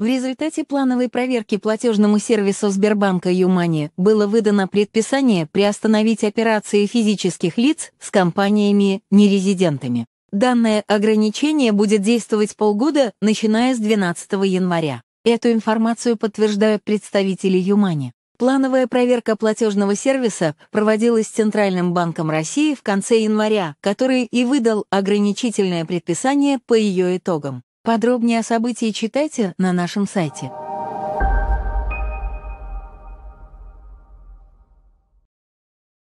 В результате плановой проверки платежному сервису Сбербанка Юмани было выдано предписание приостановить операции физических лиц с компаниями-нерезидентами. Данное ограничение будет действовать полгода, начиная с 12 января. Эту информацию подтверждают представители Юмани. Плановая проверка платежного сервиса проводилась Центральным банком России в конце января, который и выдал ограничительное предписание по ее итогам. Подробнее о событии читайте на нашем сайте.